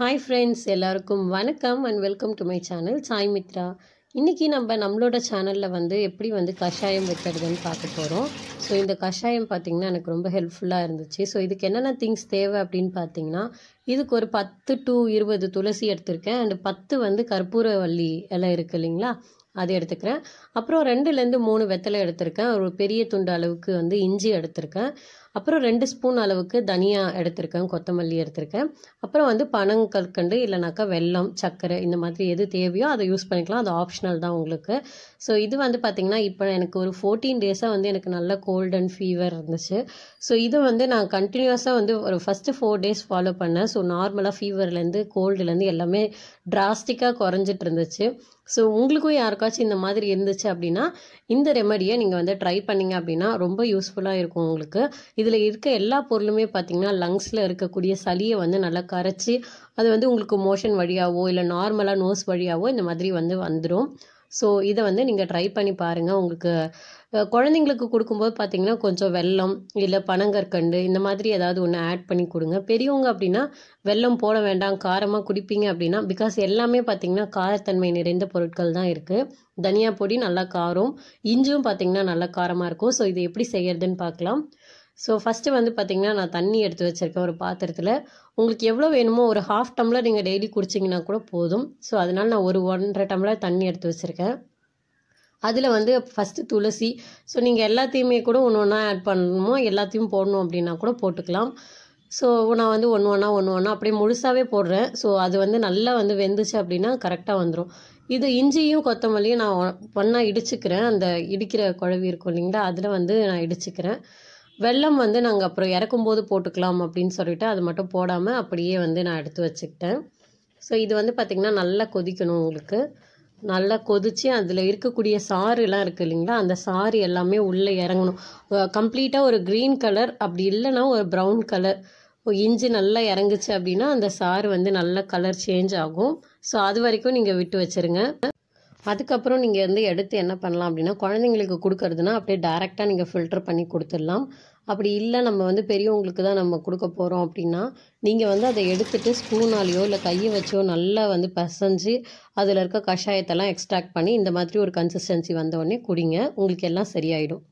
hi friends எல்லாருக்கும் வணக்கம் and welcome to my channel Sai Mitra இன்றைக்கி நம்ம நம்மளோட சேனலில் வந்து எப்படி வந்து கஷாயம் வைக்கிறதுன்னு பார்க்க போகிறோம் ஸோ இந்த கஷாயம் பார்த்திங்கன்னா எனக்கு ரொம்ப ஹெல்ப்ஃபுல்லாக இருந்துச்சு ஸோ இதுக்கு என்னென்ன திங்ஸ் தேவை அப்படின்னு பார்த்தீங்கன்னா இதுக்கு ஒரு பத்து டு இருபது துளசி எடுத்திருக்கேன் அண்டு பத்து வந்து கற்பூரவல்லி எல்லாம் இருக்குது இல்லைங்களா அது எடுத்துக்கிறேன் அப்புறம் ரெண்டுலேருந்து மூணு வெத்தலை எடுத்திருக்கேன் ஒரு பெரிய துண்டு அளவுக்கு வந்து இஞ்சி எடுத்திருக்கேன் அப்புறம் ரெண்டு ஸ்பூன் அளவுக்கு தனியா எடுத்திருக்கேன் கொத்தமல்லி எடுத்திருக்கேன் அப்புறம் வந்து பனங்கற்கண்டு இல்லைனாக்கா வெல்லம் சர்க்கரை இந்த மாதிரி எது தேவையோ அதை யூஸ் பண்ணிக்கலாம் அது ஆப்ஷனல் தான் உங்களுக்கு ஸோ இது வந்து பார்த்தீங்கன்னா இப்போ எனக்கு ஒரு ஃபோர்டீன் டேஸாக வந்து எனக்கு நல்ல கோல்டன் ஃபீவர் இருந்துச்சு ஸோ இதை வந்து நான் கண்டினியூஸாக வந்து ஒரு ஃபஸ்ட்டு ஃபோர் டேஸ் ஃபாலோ பண்ணேன் ஸோ ஸோ நார்மலாக ஃபீவர்லேருந்து கோல்டுலேருந்து எல்லாமே டிராஸ்டிக்காக குறைஞ்சிட்டு இருந்துச்சு ஸோ உங்களுக்கும் யாருக்காச்சும் இந்த மாதிரி இருந்துச்சு அப்படின்னா இந்த ரெமடியை நீங்கள் வந்து ட்ரை பண்ணிங்க அப்படின்னா ரொம்ப யூஸ்ஃபுல்லாக இருக்கும் உங்களுக்கு இதில் இருக்க எல்லா பொருளுமே பார்த்திங்கன்னா லங்ஸில் இருக்கக்கூடிய சளியை வந்து நல்லா கரைச்சி அது வந்து உங்களுக்கு மோஷன் வழியாவோ இல்லை நார்மலாக நோஸ் வழியாவோ இந்த மாதிரி வந்து வந்துடும் ஸோ இதை வந்து நீங்கள் ட்ரை பண்ணி பாருங்கள் உங்களுக்கு குழந்தைங்களுக்கு கொடுக்கும்போது பார்த்தீங்கன்னா கொஞ்சம் வெள்ளம் இல்லை பனங்கற்கண்டு இந்த மாதிரி ஏதாவது ஒன்று ஆட் பண்ணி கொடுங்க பெரியவங்க அப்படின்னா வெள்ளம் போட வேண்டாம் காரமாக குடிப்பீங்க அப்படின்னா பிகாஸ் எல்லாமே பார்த்தீங்கன்னா காரத்தன்மை நிறைந்த பொருட்கள் தான் இருக்குது தனியா பொடி நல்லா காரம் இஞ்சும் பார்த்தீங்கன்னா நல்லா காரமாக இருக்கும் ஸோ இது எப்படி செய்யறதுன்னு பார்க்கலாம் ஸோ ஃபஸ்ட்டு வந்து பார்த்திங்கன்னா நான் தண்ணி எடுத்து வச்சுருக்கேன் ஒரு பாத்திரத்தில் உங்களுக்கு எவ்வளோ வேணுமோ ஒரு ஹாஃப் டம்ளர் நீங்கள் டெய்லி குடிச்சிங்கன்னா கூட போதும் ஸோ அதனால் நான் ஒரு ஒன்றரை டம்ளர் தண்ணி எடுத்து வச்சுருக்கேன் அதில் வந்து ஃபஸ்ட்டு துளசி ஸோ நீங்கள் எல்லாத்தையுமே கூட ஒன்று ஒன்றா ஆட் பண்ணணுமோ எல்லாத்தையும் போடணும் அப்படின்னா கூட போட்டுக்கலாம் ஸோ நான் வந்து ஒன்று ஒன்றா ஒன்று ஒன்றா அப்படியே முழுசாகவே போடுறேன் ஸோ அது வந்து நல்லா வந்து வெந்துச்சு அப்படின்னா கரெக்டாக வந்துடும் இது இஞ்சியும் கொத்தமல்லியும் நான் ஒன்றா இடிச்சுக்கிறேன் அந்த இடிக்கிற குழவி இருக்கும் இல்லைங்களா அதில் வந்து நான் இடிச்சுக்கிறேன் வெள்ளம் வந்து நாங்கள் அப்புறம் இறக்கும்போது போட்டுக்கலாம் அப்படின்னு சொல்லிவிட்டு அது மட்டும் போடாமல் அப்படியே வந்து நான் எடுத்து வச்சுக்கிட்டேன் ஸோ இது வந்து பார்த்திங்கன்னா நல்லா கொதிக்கணும் உங்களுக்கு நல்லா கொதித்து அதில் இருக்கக்கூடிய சாறுலாம் இருக்குது இல்லைங்களா அந்த சாறு எல்லாமே உள்ளே இறங்கணும் கம்ப்ளீட்டாக ஒரு க்ரீன் கலர் அப்படி இல்லைன்னா ஒரு ப்ரௌன் கலர் இஞ்சி நல்லா இறங்குச்சு அப்படின்னா அந்த சாறு வந்து நல்லா கலர் சேஞ்ச் ஆகும் ஸோ அது வரைக்கும் நீங்கள் விட்டு வச்சுருங்க அதுக்கப்புறம் நீங்கள் வந்து எடுத்து என்ன பண்ணலாம் அப்படின்னா குழந்தைங்களுக்கு கொடுக்கறதுனா அப்படியே டேரெக்டாக நீங்கள் ஃபில்டர் பண்ணி கொடுத்துடலாம் அப்படி இல்லை நம்ம வந்து பெரியவங்களுக்கு தான் நம்ம கொடுக்க போகிறோம் அப்படின்னா நீங்கள் வந்து அதை எடுத்துகிட்டு ஸ்பூனாலேயோ இல்லை கையை வச்சோ நல்லா வந்து பசைஞ்சு அதில் இருக்க கஷாயத்தெல்லாம் எக்ஸ்ட்ராக்ட் பண்ணி இந்த மாதிரி ஒரு கன்சிஸ்டன்சி வந்தோடனே குடிங்க உங்களுக்கு எல்லாம் சரியாயிடும்